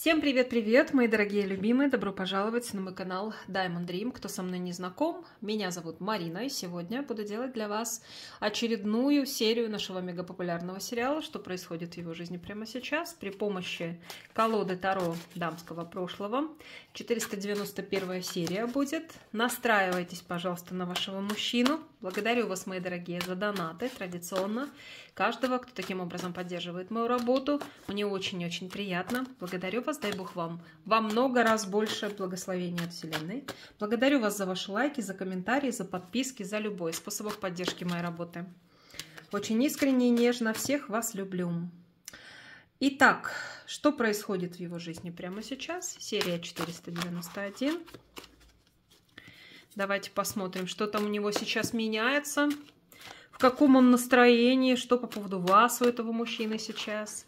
Всем привет-привет, мои дорогие любимые! Добро пожаловать на мой канал Diamond Dream. Кто со мной не знаком, меня зовут Марина, и сегодня я буду делать для вас очередную серию нашего мегапопулярного сериала «Что происходит в его жизни прямо сейчас» при помощи колоды Таро дамского прошлого. 491 серия будет. Настраивайтесь, пожалуйста, на вашего мужчину – Благодарю вас, мои дорогие, за донаты традиционно. Каждого, кто таким образом поддерживает мою работу. Мне очень-очень приятно. Благодарю вас, дай Бог вам. Вам много раз больше благословения от Вселенной. Благодарю вас за ваши лайки, за комментарии, за подписки, за любой способ поддержки моей работы. Очень искренне и нежно всех вас люблю. Итак, что происходит в его жизни прямо сейчас? Серия 491. Давайте посмотрим, что там у него сейчас меняется. В каком он настроении, что по поводу вас у этого мужчины сейчас.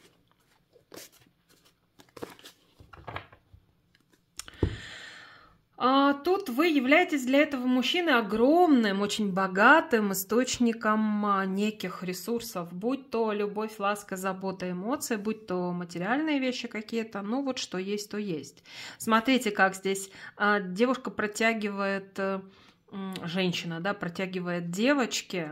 А тут вы являетесь для этого мужчины огромным, очень богатым источником а, неких ресурсов, будь то любовь, ласка, забота, эмоции, будь то материальные вещи какие-то, ну вот что есть, то есть. Смотрите, как здесь а, девушка протягивает э, женщина, да, протягивает девочке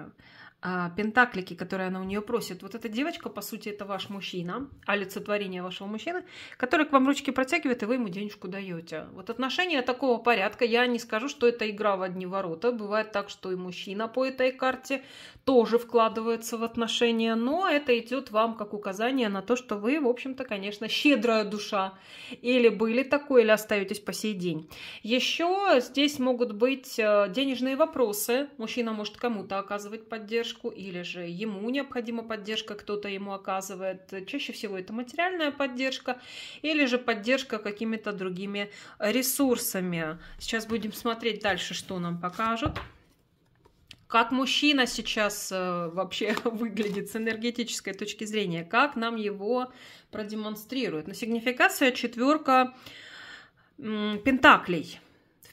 а, пентаклики, которые она у нее просит. Вот эта девочка, по сути, это ваш мужчина, олицетворение вашего мужчины, который к вам ручки протягивает, и вы ему денежку даете. Вот отношения такого порядка, я не скажу, что это игра в одни ворота. Бывает так, что и мужчина по этой карте тоже вкладывается в отношения, но это идет вам как указание на то, что вы, в общем-то, конечно, щедрая душа. Или были такой, или остаетесь по сей день. Еще здесь могут быть э, денежные вопросы. Мужчина может кому-то оказывать поддержку, поддержку, или же ему необходима поддержка, кто-то ему оказывает. Чаще всего это материальная поддержка, или же поддержка какими-то другими ресурсами. Сейчас будем смотреть дальше, что нам покажут как мужчина сейчас э, вообще выглядит с энергетической точки зрения, как нам его продемонстрируют. На ну, сигнификация четверка пентаклей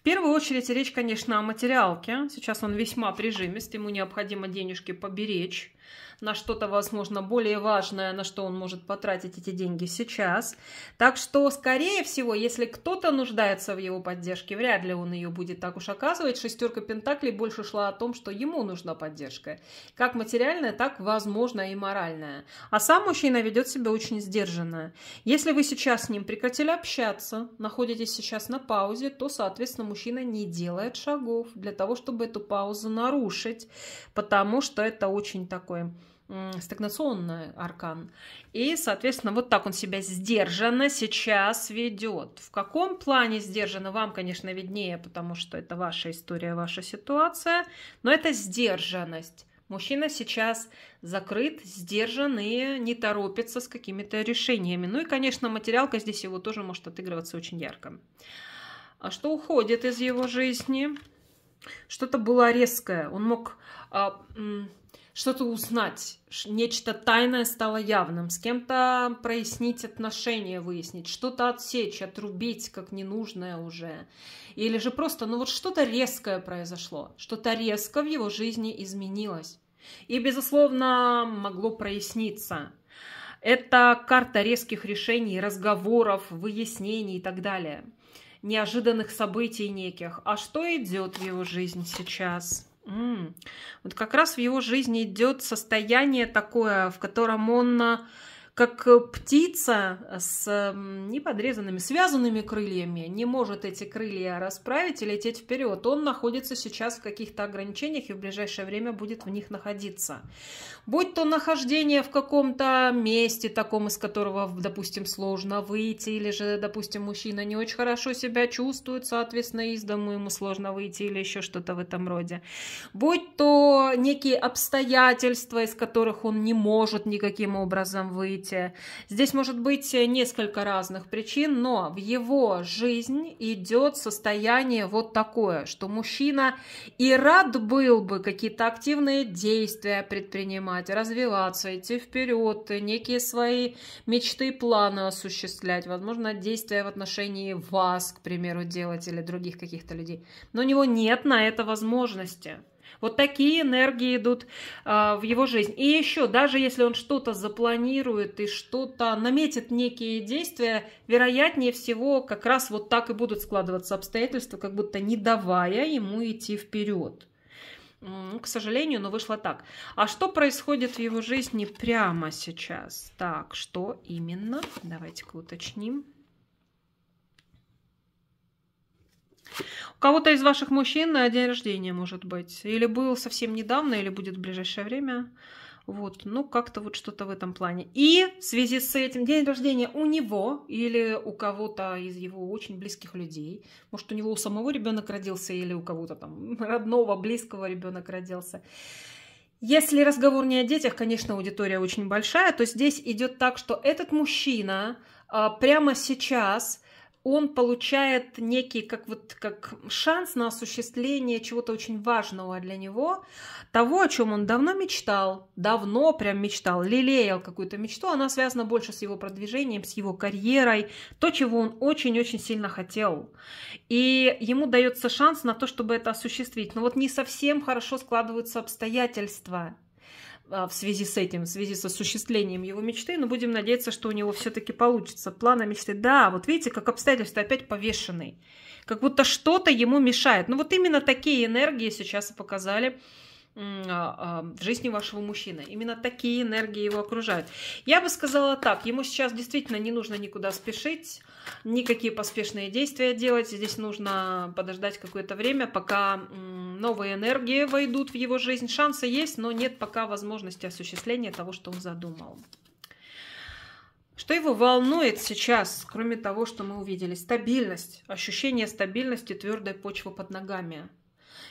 первую очередь речь, конечно, о материалке. Сейчас он весьма прижимист, ему необходимо денежки поберечь на что-то, возможно, более важное, на что он может потратить эти деньги сейчас. Так что, скорее всего, если кто-то нуждается в его поддержке, вряд ли он ее будет так уж оказывать. Шестерка Пентаклей больше шла о том, что ему нужна поддержка. Как материальная, так, возможно, и моральная. А сам мужчина ведет себя очень сдержанно. Если вы сейчас с ним прекратили общаться, находитесь сейчас на паузе, то, соответственно, мужчина не делает шагов для того, чтобы эту паузу нарушить, потому что это очень такое стагнационный аркан. И, соответственно, вот так он себя сдержанно сейчас ведет. В каком плане сдержанно, вам, конечно, виднее, потому что это ваша история, ваша ситуация, но это сдержанность. Мужчина сейчас закрыт, сдержан и не торопится с какими-то решениями. Ну и, конечно, материалка здесь его тоже может отыгрываться очень ярко. А что уходит из его жизни? Что-то было резкое. Он мог а, что-то узнать, нечто тайное стало явным, с кем-то прояснить отношения, выяснить, что-то отсечь, отрубить как ненужное уже. Или же просто, ну вот что-то резкое произошло, что-то резко в его жизни изменилось. И, безусловно, могло проясниться. Это карта резких решений, разговоров, выяснений и так далее. Неожиданных событий неких. А что идет в его жизнь сейчас? Вот как раз в его жизни идет состояние такое, в котором он а, как птица с неподрезанными, связанными крыльями, не может эти крылья расправить и лететь вперед. Он находится сейчас в каких-то ограничениях и в ближайшее время будет в них находиться. Будь то нахождение в каком-то месте таком, из которого, допустим, сложно выйти, или же, допустим, мужчина не очень хорошо себя чувствует, соответственно, из дому ему сложно выйти, или еще что-то в этом роде. Будь то некие обстоятельства, из которых он не может никаким образом выйти, события. Здесь может быть э, несколько разных причин, но в его жизнь идет состояние вот такое, что мужчина и рад был бы какие-то активные действия предпринимать, развиваться, идти вперед, некие свои мечты, планы осуществлять, возможно, действия в отношении вас, к примеру, делать или других каких-то людей. Но у него нет на это возможности. Вот такие энергии идут а, в его жизнь. И еще, даже если он что-то запланирует и что-то наметит некие действия, вероятнее всего как раз вот так и будут складываться обстоятельства, как будто не давая ему идти вперед. Ну, к сожалению, но вышло так. А что происходит в его жизни прямо сейчас? Так, что именно? Давайте-ка уточним. У кого-то из ваших мужчин на день рождения может быть. Или был совсем недавно, или будет в ближайшее время. Вот, ну как-то вот что-то в этом плане. И в связи с этим день рождения у него или у кого-то из его очень близких людей. Может, у него у самого ребенок родился или у кого-то там родного, близкого ребенок родился. Если разговор не о детях, конечно, аудитория очень большая, то здесь идет так, что этот мужчина а, прямо сейчас – он получает некий как вот как шанс на осуществление чего-то очень важного для него, того, о чем он давно мечтал, давно прям мечтал, лелеял какую-то мечту, она связана больше с его продвижением, с его карьерой, то, чего он очень-очень сильно хотел. И ему дается шанс на то, чтобы это осуществить. Но вот не совсем хорошо складываются обстоятельства. А, в связи с этим, в связи с осуществлением его мечты, но будем надеяться, что у него все-таки получится. Плана мечты, да, вот видите, как обстоятельства опять повешенные, как будто что-то ему мешает. Ну вот именно такие энергии сейчас и показали а, а, в жизни вашего мужчины. Именно такие энергии его окружают. Я бы сказала так, ему сейчас действительно не нужно никуда спешить, никакие поспешные действия делать. Здесь нужно подождать какое-то время, пока новые энергии войдут в его жизнь. Шансы есть, но нет пока возможности осуществления того, что он задумал. Что его волнует сейчас, кроме того, что мы увидели? Стабильность, ощущение стабильности, твердой почвы под ногами –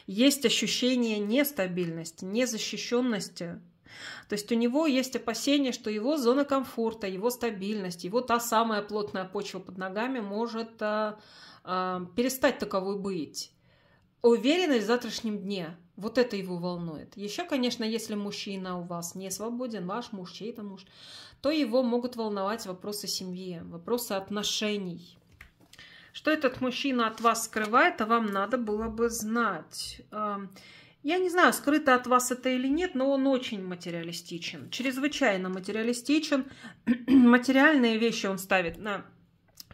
есть ощущение нестабильности, незащищенности. То есть у него есть опасение, что его зона комфорта, его стабильность, его та самая плотная почва под ногами может а, а, перестать таковой быть. Уверенность в завтрашнем дне. Вот это его волнует. Еще, конечно, если мужчина у вас не свободен, ваш муж, чей-то муж, то его могут волновать вопросы семьи, вопросы отношений. Что этот мужчина от вас скрывает, а вам надо было бы знать. Эм, я не знаю, скрыто от вас это или нет, но он очень материалистичен, чрезвычайно материалистичен. Материальные вещи он ставит на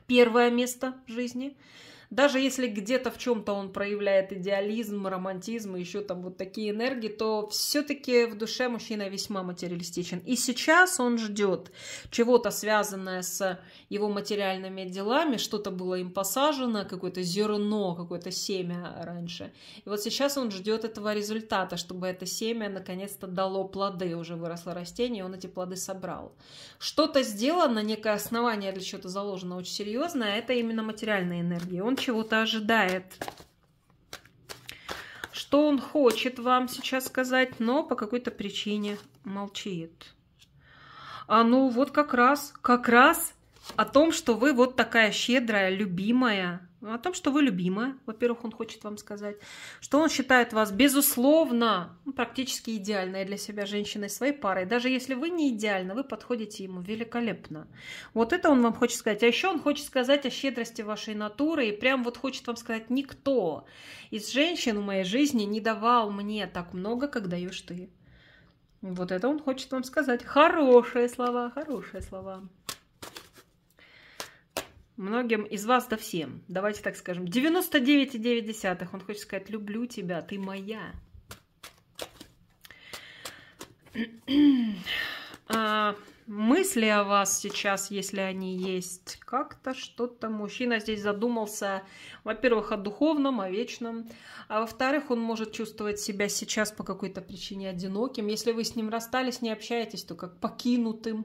первое место в жизни – даже если где-то в чем-то он проявляет идеализм, романтизм и еще там вот такие энергии, то все-таки в душе мужчина весьма материалистичен. И сейчас он ждет чего-то связанное с его материальными делами, что-то было им посажено, какое-то зерно, какое-то семя раньше. И вот сейчас он ждет этого результата, чтобы это семя наконец-то дало плоды, уже выросло растение, и он эти плоды собрал. Что-то сделано, некое основание для чего-то заложено очень серьезное, а это именно материальная энергия. Он чего-то ожидает, что он хочет вам сейчас сказать, но по какой-то причине молчит. А ну вот как раз, как раз о том, что вы вот такая щедрая, любимая, о том, что вы любимая, во-первых, он хочет вам сказать, что он считает вас, безусловно, ну, практически идеальной для себя женщиной, своей парой. Даже если вы не идеальны, вы подходите ему великолепно. Вот это он вам хочет сказать. А еще он хочет сказать о щедрости вашей натуры, и прям вот хочет вам сказать, никто из женщин в моей жизни не давал мне так много, как даешь ты. Вот это он хочет вам сказать. Хорошие слова, хорошие слова. Многим из вас, да всем, давайте так скажем, 99,9, он хочет сказать, люблю тебя, ты моя. А, мысли о вас сейчас, если они есть, как-то что-то мужчина здесь задумался, во-первых, о духовном, о вечном, а во-вторых, он может чувствовать себя сейчас по какой-то причине одиноким. Если вы с ним расстались, не общаетесь, то как покинутым.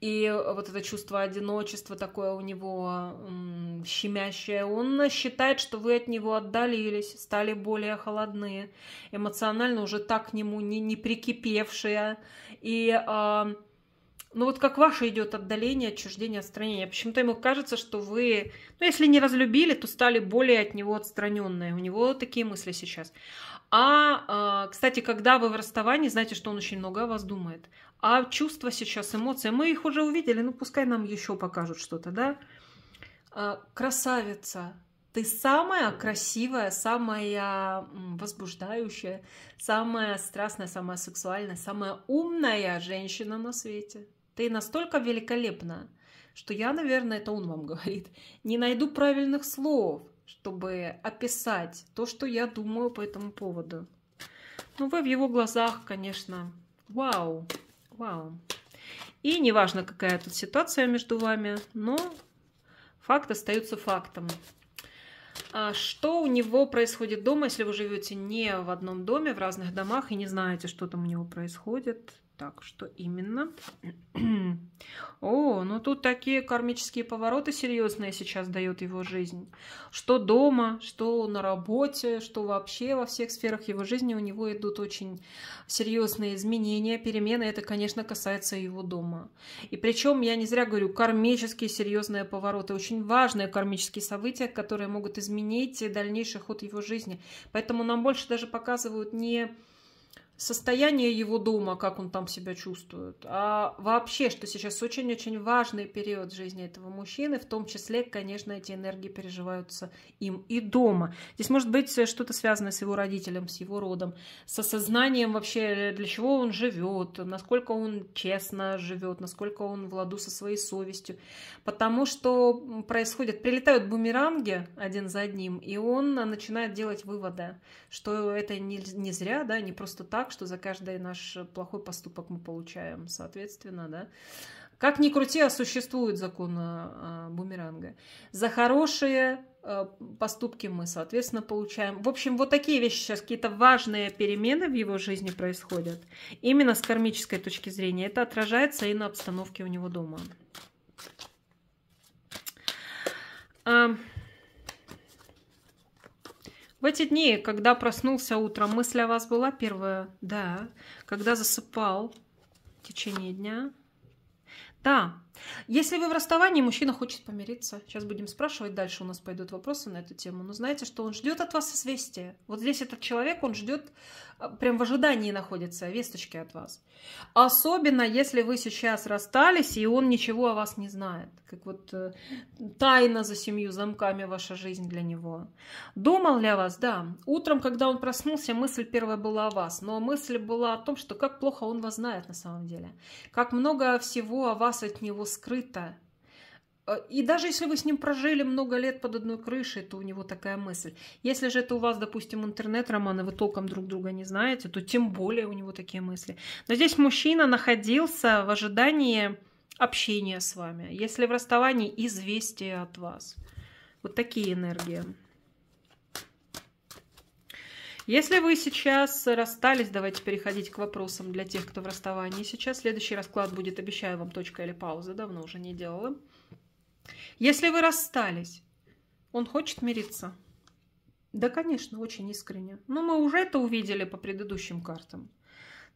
И вот это чувство одиночества такое у него м- щемящее. Он считает, что вы от него отдалились, стали более холодные, эмоционально уже так к нему не, не прикипевшие. И а, ну вот как ваше идет отдаление, отчуждение, отстранение. Почему-то ему кажется, что вы, ну если не разлюбили, то стали более от него отстраненные. У него такие мысли сейчас. А, э, кстати, когда вы в расставании, знаете, что он очень много о вас думает. А чувства сейчас, эмоции, мы их уже увидели, ну пускай нам еще покажут что-то, да? А, красавица, ты самая красивая, самая возбуждающая, самая страстная, самая сексуальная, самая умная женщина на свете. Ты настолько великолепна, что я, наверное, это он вам говорит, не найду правильных слов чтобы описать то, что я думаю по этому поводу. Ну, вы в его глазах, конечно, вау, вау. И неважно, какая тут ситуация между вами, но факт остается фактом. А что у него происходит дома, если вы живете не в одном доме, в разных домах и не знаете, что там у него происходит? Так, что именно? О, ну тут такие кармические повороты серьезные сейчас дает его жизнь. Что дома, что на работе, что вообще во всех сферах его жизни у него идут очень серьезные изменения, перемены. Это, конечно, касается его дома. И причем, я не зря говорю, кармические серьезные повороты, очень важные кармические события, которые могут изменить дальнейший ход его жизни. Поэтому нам больше даже показывают не состояние его дома, как он там себя чувствует, а вообще, что сейчас очень-очень важный период жизни этого мужчины, в том числе, конечно, эти энергии переживаются им и дома. Здесь может быть что-то связанное с его родителем, с его родом, с осознанием вообще, для чего он живет, насколько он честно живет, насколько он в ладу со своей совестью, потому что происходит, прилетают бумеранги один за одним, и он начинает делать выводы, что это не, не зря, да, не просто так, так, что за каждый наш плохой поступок мы получаем, соответственно, да. Как ни крути, а существует закон э, а, бумеранга. За хорошие э, поступки мы, соответственно, получаем. В общем, вот такие вещи сейчас, какие-то важные перемены в его жизни происходят. Именно с кармической точки зрения. Это отражается и на обстановке у него дома. Um... В эти дни, когда проснулся утром, мысль о вас была первая? Да. Когда засыпал в течение дня? Да. Если вы в расставании, мужчина хочет помириться. Сейчас будем спрашивать, дальше у нас пойдут вопросы на эту тему. Но знаете, что он ждет от вас известия. Вот здесь этот человек, он ждет, а, прям в ожидании находится весточки от вас. Особенно, если вы сейчас расстались, и он ничего о вас не знает. Как вот э, тайна за семью замками ваша жизнь для него. Думал ли о вас? Да. Утром, когда он проснулся, мысль первая была о вас. Но мысль была о том, что как плохо он вас знает на самом деле. Как много всего о вас от него него скрыто. Э, и даже если вы с ним прожили много лет под одной крышей, то у него такая мысль. Если же это у вас, допустим, интернет-роман, и вы толком друг друга не знаете, то тем более у него такие мысли. Но здесь мужчина находился в ожидании общения с вами. Если в расставании, известие от вас. Вот такие энергии. Если вы сейчас расстались, давайте переходить к вопросам для тех, кто в расставании. Сейчас следующий расклад будет, обещаю вам, точка или пауза, давно уже не делала. Если вы расстались, он хочет мириться? Да, конечно, очень искренне. Но ну, мы уже это увидели по предыдущим картам.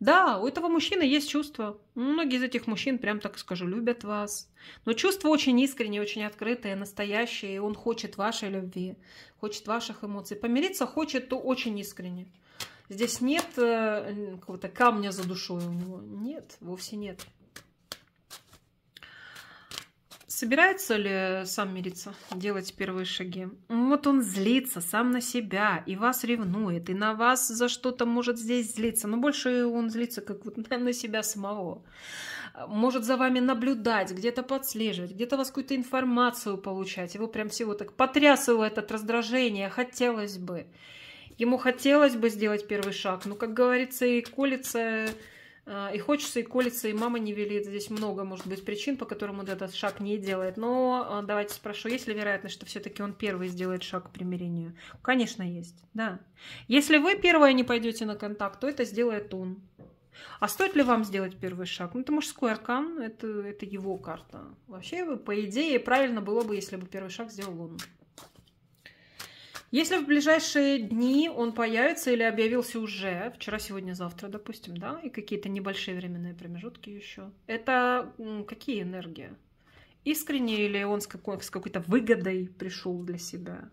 Да, у этого мужчины есть чувства. Многие из этих мужчин, прям так скажу, любят вас. Но чувства очень искренние, очень открытые, настоящие. И он хочет вашей любви, хочет ваших эмоций. Помириться хочет, то очень искренне. Здесь нет э, какого-то камня за душой у него. Нет, вовсе нет собирается ли сам мириться, делать первые шаги? Вот он злится сам на себя, и вас ревнует, и на вас за что-то может здесь злиться. Но больше он злится как вот на себя самого. Может за вами наблюдать, где-то подслеживать, где-то вас какую-то информацию получать. Его прям всего так потрясывает от раздражения, хотелось бы. Ему хотелось бы сделать первый шаг, но, как говорится, и колется а, и хочется, и колется, и мама не велит. Здесь много, может быть, причин, по которым он этот шаг не делает. Но а, давайте спрошу, есть ли вероятность, что все-таки он первый сделает шаг к примирению? Конечно, есть, да. Если вы первое не пойдете на контакт, то это сделает он. А стоит ли вам сделать первый шаг? Ну, это мужской аркан, это, это его карта. Вообще, по идее, правильно было бы, если бы первый шаг сделал он. Если в ближайшие дни он появится или объявился уже, вчера, сегодня, завтра, допустим, да, и какие-то небольшие временные промежутки еще, это какие энергии? Искренне или он с, какой- то выгодой пришел для себя?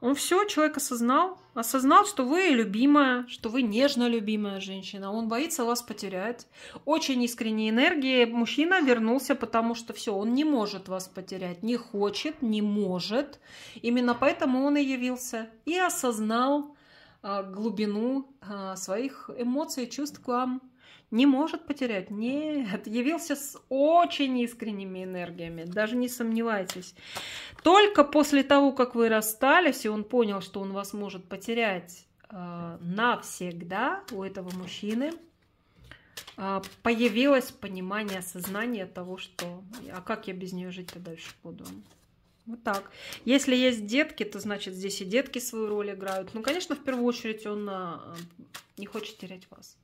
Он все, человек осознал, осознал, что вы любимая, что вы нежно любимая женщина. Он боится вас потерять. Очень искренней энергии мужчина вернулся, потому что все, он не может вас потерять, не хочет, не может. Именно поэтому он и явился и осознал, а, глубину а, своих эмоций и чувств к вам не может потерять. Нет, явился с очень искренними энергиями, даже не сомневайтесь. Только после того, как вы расстались, и он понял, что он вас может потерять э, навсегда у этого мужчины, э, появилось понимание, осознание того, что «а как я без нее жить-то дальше буду?» Вот так. Если есть детки, то значит здесь и детки свою роль играют. Ну, конечно, в первую очередь он а, не хочет терять вас.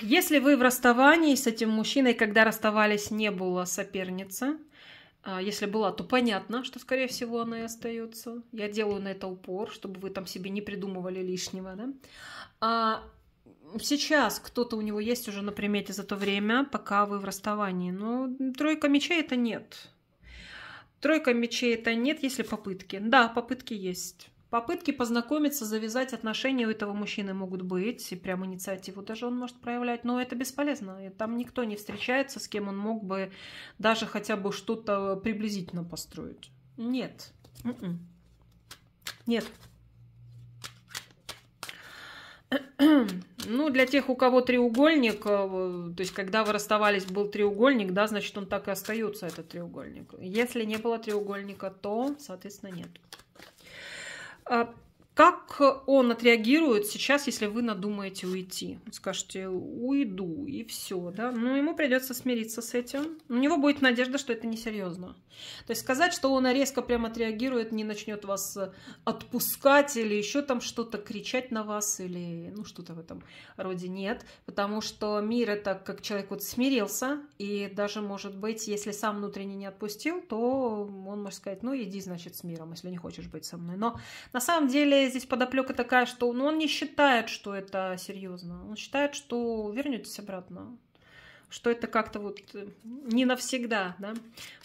Если вы в расставании с этим мужчиной, когда расставались, не было соперницы, а, если была, то понятно, что, скорее всего, она и остается. Я делаю на это упор, чтобы вы там себе не придумывали лишнего. Да? А, сейчас кто-то у него есть уже на примете за то время, пока вы в расставании. Но тройка мечей это нет. Тройка мечей это нет, если попытки. Да, попытки есть. Попытки познакомиться, завязать отношения у этого мужчины могут быть, и прям инициативу даже он может проявлять, но это бесполезно. И Там никто не встречается, с кем он мог бы даже хотя бы что-то приблизительно построить. Нет. М-м. Нет. Ну, для тех, у кого треугольник, э, то есть, когда вы расставались, был треугольник, да, значит, он так и остается, этот треугольник. Если не было треугольника, то, соответственно, нет. А как он отреагирует сейчас, если вы надумаете уйти? Скажете, уйду, и все, да? Ну, ему придется смириться с этим. У него будет надежда, что это несерьезно. То есть сказать, что он резко прям отреагирует, не начнет вас э, отпускать или еще там что-то кричать на вас или ну что-то в этом роде нет. Потому что мир это как человек вот смирился, и даже, может быть, если сам внутренне не отпустил, то он может сказать, ну, иди, значит, с миром, если не хочешь быть со мной. Но на самом деле здесь подоплека такая, что ну, он не считает, что это серьезно. Он считает, что вернетесь обратно что это как-то вот э, не навсегда, да?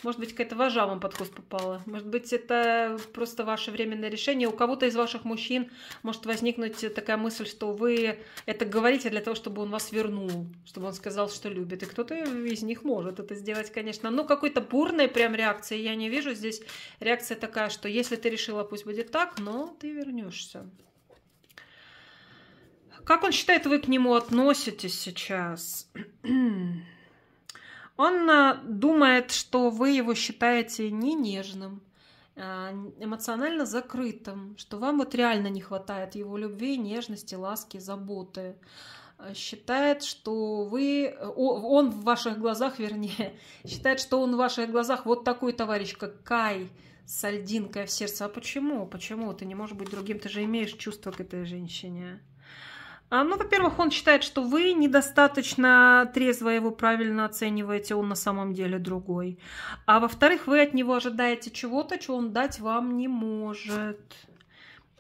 Может быть, какая-то вожа вам под хвост попала. Может быть, это просто ваше временное решение. У кого-то из ваших мужчин может возникнуть э, такая мысль, что вы это говорите для того, чтобы он вас вернул, чтобы он сказал, что любит. И кто-то из них может это сделать, конечно. Но какой-то бурной прям реакции я не вижу. Здесь реакция такая, что если ты решила, пусть будет так, но ты вернешься. Как он считает, вы к нему относитесь сейчас? Он э, думает, что вы его считаете не нежным, э, эмоционально закрытым, что вам вот реально не хватает его любви, нежности, ласки, заботы. Э, считает, что вы... Он в ваших глазах, вернее, считает, что он в ваших глазах вот такой товарищ, как Кай, с льдинкой в сердце. А почему? Почему? Ты не можешь быть другим, ты же имеешь чувство к этой женщине. А, ну, во-первых, он считает, что вы недостаточно трезво его правильно оцениваете, он на самом деле другой. А во-вторых, вы от него ожидаете чего-то, чего он дать вам не может.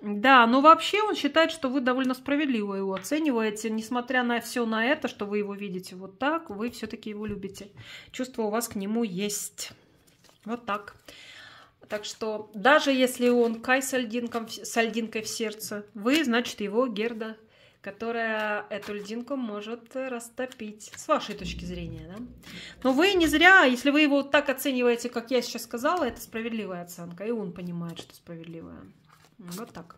Да, но вообще он считает, что вы довольно справедливо его оцениваете, несмотря на все на это, что вы его видите вот так, вы все-таки его любите. Чувство у вас к нему есть. Вот так. Так что даже если он Кай с, альдинком, с альдинкой в сердце, вы, значит, его Герда которая эту льдинку может э, растопить, с вашей точки зрения, да? Но вы не зря, если вы его так оцениваете, как я сейчас сказала, это справедливая оценка, и он понимает, что справедливая. Вот так.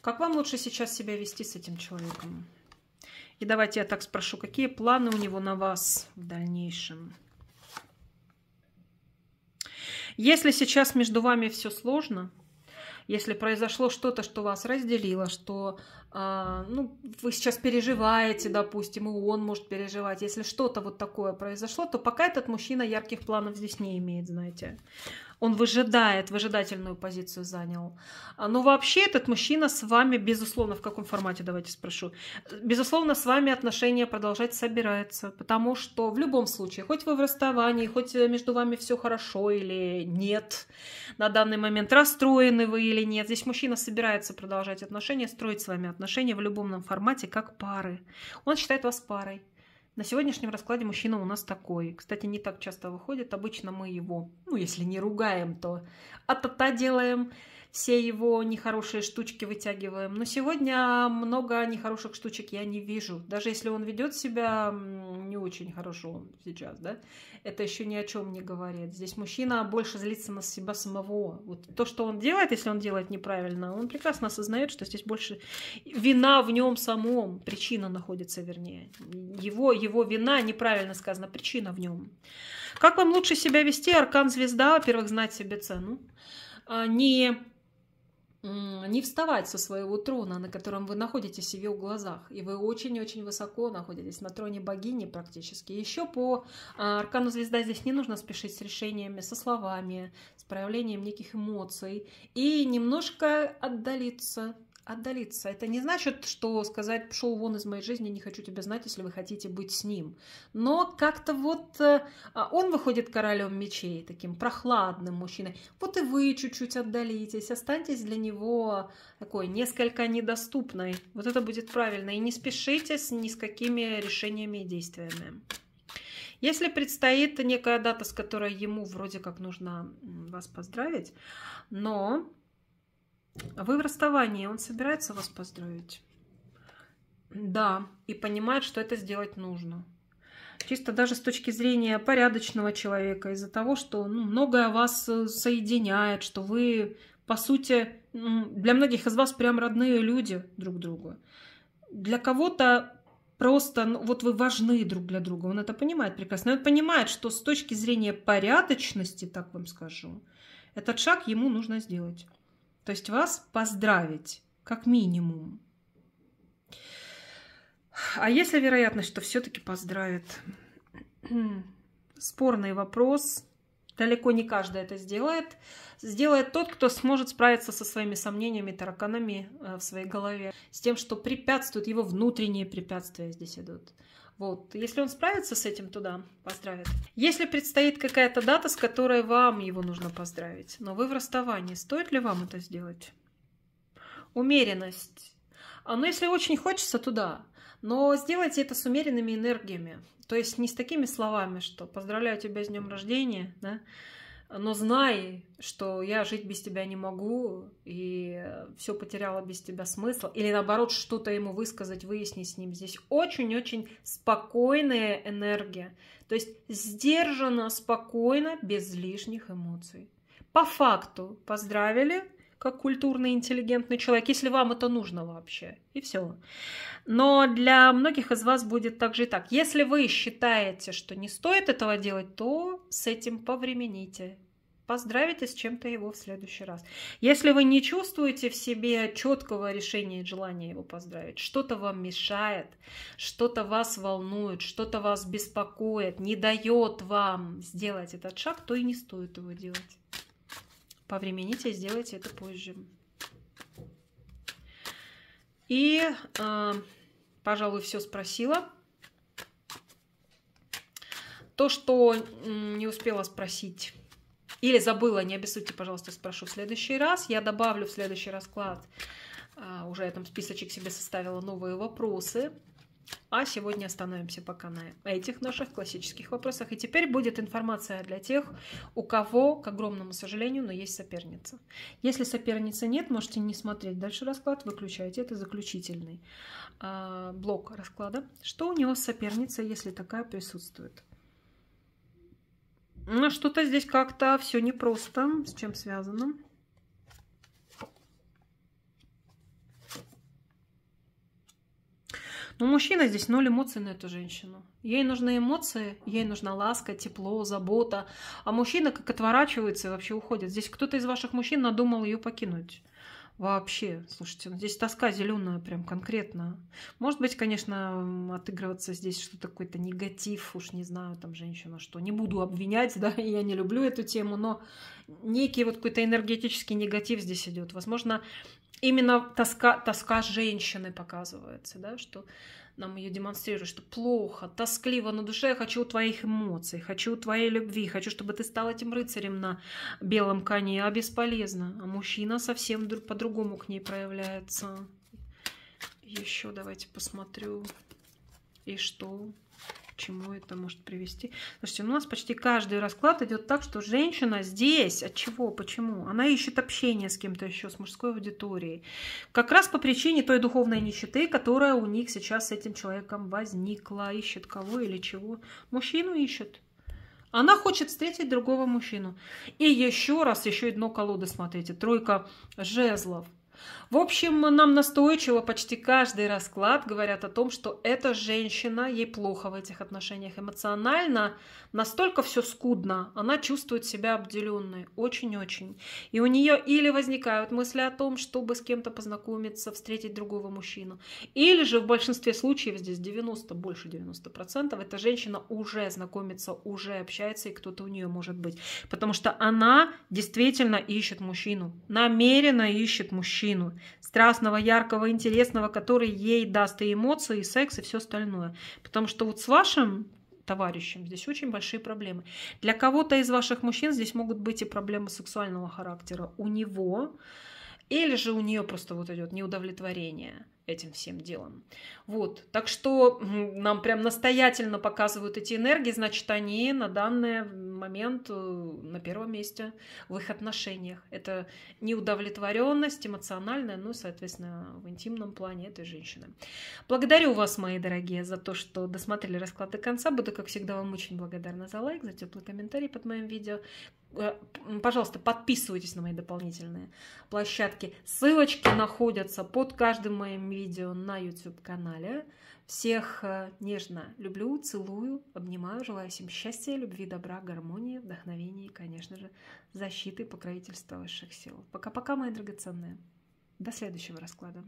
Как вам лучше сейчас себя вести с этим человеком? И давайте я так спрошу, какие планы у него на вас в дальнейшем? Если сейчас между вами все сложно, если произошло что-то, что вас разделило, что а, ну, вы сейчас переживаете, допустим, и он может переживать. Если что-то вот такое произошло, то пока этот мужчина ярких планов здесь не имеет, знаете. Он выжидает, выжидательную позицию занял. А, Но ну, вообще этот мужчина с вами, безусловно, в каком формате, давайте спрошу, безусловно, с вами отношения продолжать собирается, потому что в любом случае, хоть вы в расставании, хоть между вами все хорошо или нет, на данный момент расстроены вы или нет, здесь мужчина собирается продолжать отношения, строить с вами отношения отношения в любом формате как пары. Он считает вас парой. На сегодняшнем раскладе мужчина у нас такой. Кстати, не так часто выходит. Обычно мы его, ну, если не ругаем, то а-та-та делаем, все его нехорошие штучки вытягиваем. Но сегодня много нехороших штучек я не вижу. Даже если он ведет себя не очень хорошо сейчас, да, это еще ни о чем не говорит. Здесь мужчина больше злится на себя самого. Вот то, что он делает, если он делает неправильно, он прекрасно осознает, что здесь больше вина в нем самом, причина находится, вернее. Его, его вина, неправильно сказано, причина в нем. Как вам лучше себя вести, Аркан Звезда, во-первых, знать себе цену, а, не не вставать со своего трона, на котором вы находитесь в ее глазах. И вы очень-очень высоко находитесь на троне богини практически. Еще по а, аркану звезда здесь не нужно спешить с решениями, со словами, с проявлением неких эмоций. И немножко отдалиться Отдалиться. Это не значит, что сказать «пошел вон из моей жизни, не хочу тебя знать, если вы хотите быть с ним». Но как-то вот э, а он выходит королем мечей, таким прохладным мужчиной. Вот и вы чуть-чуть отдалитесь, останьтесь для него такой несколько недоступной. Вот это будет правильно. И не спешите с ни с какими решениями и действиями. Если предстоит некая дата, с которой ему вроде как нужно вас поздравить, но вы в расставании, он собирается вас поздравить? Да, и понимает, что это сделать нужно. Чисто даже с точки зрения порядочного человека, из-за того, что ну, многое вас э, соединяет, что вы, по сути, ну, для многих из вас прям родные люди друг другу. Для кого-то просто ну, вот вы важны друг для друга. Он это понимает прекрасно. И он понимает, что с точки зрения порядочности, так вам скажу, этот шаг ему нужно сделать. То есть вас поздравить, как минимум. А если вероятность, что все-таки поздравит? Спорный вопрос. Далеко не каждый это сделает. Сделает тот, кто сможет справиться со своими сомнениями, тараканами э, в своей голове, с тем, что препятствуют его внутренние препятствия здесь идут. Вот. Если он справится с этим, то да, поздравит. Если предстоит какая-то дата, с которой вам его нужно поздравить, но вы в расставании, стоит ли вам это сделать? Умеренность. А, ну, если очень хочется, то да. Но сделайте это с умеренными энергиями. То есть не с такими словами, что «поздравляю тебя с днем рождения», да? но знай, что я жить без тебя не могу, и все потеряло без тебя смысл. Или наоборот, что-то ему высказать, выяснить с ним. Здесь очень-очень спокойная энергия. То есть сдержанно, спокойно, без лишних эмоций. По факту поздравили, как культурный, интеллигентный человек, если вам это нужно вообще. И все. Но для многих из вас будет так же и так. Если вы считаете, что не стоит этого делать, то с этим повремените. Поздравите с чем-то его в следующий раз. Если вы не чувствуете в себе четкого решения и желания его поздравить, что-то вам мешает, что-то вас волнует, что-то вас беспокоит, не дает вам сделать этот шаг, то и не стоит его делать. Повремените, сделайте это позже. И, э, пожалуй, все спросила. То, что не успела спросить или забыла, не обессудьте, пожалуйста, спрошу в следующий раз. Я добавлю в следующий расклад, э, уже я там списочек себе составила новые вопросы. А сегодня остановимся пока на этих наших классических вопросах. И теперь будет информация для тех, у кого, к огромному сожалению, но есть соперница. Если соперницы нет, можете не смотреть дальше расклад, выключайте. Это заключительный э, блок расклада. Что у него соперница, если такая присутствует? Ну, что-то здесь как-то все непросто, с чем связано. Но ну, мужчина здесь ноль эмоций на эту женщину. Ей нужны эмоции, ей нужна ласка, тепло, забота. А мужчина как отворачивается и вообще уходит. Здесь кто-то из ваших мужчин надумал ее покинуть. Вообще, слушайте, ну здесь тоска зеленая прям конкретно. Может быть, конечно, отыгрываться здесь что-то какой-то негатив, уж не знаю, там женщина что. Не буду обвинять, да, я не люблю эту тему, но некий вот какой-то энергетический негатив здесь идет. Возможно, именно тоска, тоска женщины показывается, да, что нам ее демонстрируют, что плохо, тоскливо на душе, я хочу твоих эмоций, хочу твоей любви, хочу, чтобы ты стал этим рыцарем на белом коне, а бесполезно. А мужчина совсем по-другому к ней проявляется. Еще давайте посмотрю. И что? к чему это может привести. Слушайте, ну, у нас почти каждый расклад идет так, что женщина здесь, от чего, почему? Она ищет общение с кем-то еще, с мужской аудиторией. Как раз по причине той духовной нищеты, которая у них сейчас с этим человеком возникла. Ищет кого или чего. Мужчину ищет. Она хочет встретить другого мужчину. И еще раз, еще и дно колоды, смотрите, тройка жезлов. В общем, нам настойчиво почти каждый расклад говорят о том, что эта женщина, ей плохо в этих отношениях эмоционально, настолько все скудно, она чувствует себя обделенной, очень-очень. И у нее или возникают мысли о том, чтобы с кем-то познакомиться, встретить другого мужчину, или же в большинстве случаев, здесь 90, больше 90%, эта женщина уже знакомится, уже общается, и кто-то у нее может быть. Потому что она действительно ищет мужчину, намеренно ищет мужчину мужчину, страстного, яркого, интересного, который ей даст и эмоции, и секс, и все остальное. Потому что вот с вашим товарищем. Здесь очень большие проблемы. Для кого-то из ваших мужчин здесь могут быть и проблемы сексуального характера у него, или же у нее просто вот идет неудовлетворение этим всем делом. Вот, так что нам прям настоятельно показывают эти энергии, значит, они на данный момент э, на первом месте в их отношениях. Это неудовлетворенность эмоциональная, ну соответственно, в интимном плане этой женщины. Благодарю вас, мои дорогие, за то, что досмотрели расклад до конца. Буду, как всегда, вам очень благодарна за лайк, за теплый комментарий под моим видео. Э, пожалуйста, подписывайтесь на мои дополнительные площадки. Ссылочки находятся под каждым моим видео на YouTube-канале. Всех э, нежно люблю, целую, обнимаю, желаю всем счастья, любви, добра, гармонии, вдохновения и, конечно же, защиты покровительства высших сил. Пока-пока, мои драгоценные. До следующего расклада.